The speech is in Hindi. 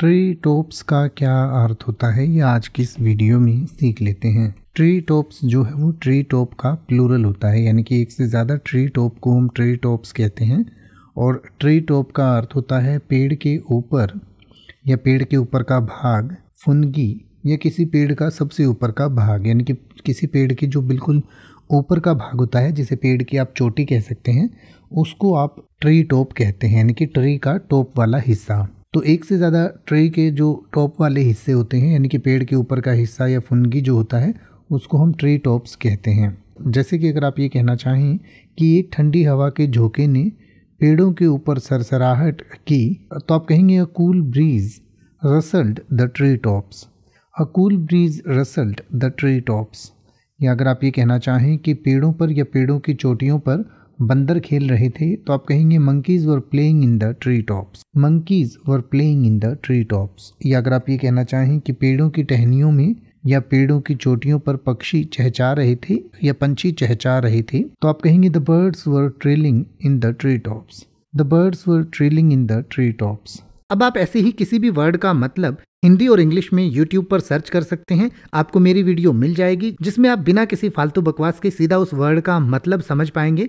ट्री टॉप्स का क्या अर्थ होता है ये आज की इस वीडियो में सीख लेते हैं ट्री टॉप्स जो है वो ट्री टॉप का प्लूरल होता है यानी कि एक से ज़्यादा ट्री टॉप को हम ट्री टॉप्स कहते हैं और ट्री टॉप का अर्थ होता है पेड़ के ऊपर या पेड़ के ऊपर का भाग फुनगी या किसी पेड़ का सबसे ऊपर का भाग यानी कि किसी पेड़ के जो बिल्कुल ऊपर का भाग होता है जिसे पेड़ की आप चोटी कह सकते हैं उसको आप ट्री टॉप कहते हैं यानी कि ट्री का टॉप वाला हिस्सा तो एक से ज़्यादा ट्रे के जो टॉप वाले हिस्से होते हैं यानी कि पेड़ के ऊपर का हिस्सा या फुनगी जो होता है उसको हम ट्रे टॉप्स कहते हैं जैसे कि अगर आप ये कहना चाहें कि एक ठंडी हवा के झोंके ने पेड़ों के ऊपर सरसराहट की तो आप कहेंगे a cool breeze rustled the tree tops a cool breeze rustled the tree tops या अगर आप ये कहना चाहें कि पेड़ों पर या पेड़ों की चोटियों पर बंदर खेल रहे थे तो आप कहेंगे monkeys were playing in the tree tops monkeys were playing in the tree tops या अगर आप ये कहना चाहें कि पेड़ों की टहनियों में या पेड़ों की चोटियों पर पक्षी चहचा रहे थे या पंछी चहचा रहे थे तो आप कहेंगे the birds were trailing in the tree tops the birds were trailing in the tree tops अब आप ऐसे ही किसी भी वर्ड का मतलब हिंदी और इंग्लिश में यूट्यूब पर सर्च कर सकते हैं आपको मेरी वीडियो मिल जाएगी जिसमें आप बिना किसी फालतू बकवास के सीधा उस वर्ड का मतलब समझ पाएंगे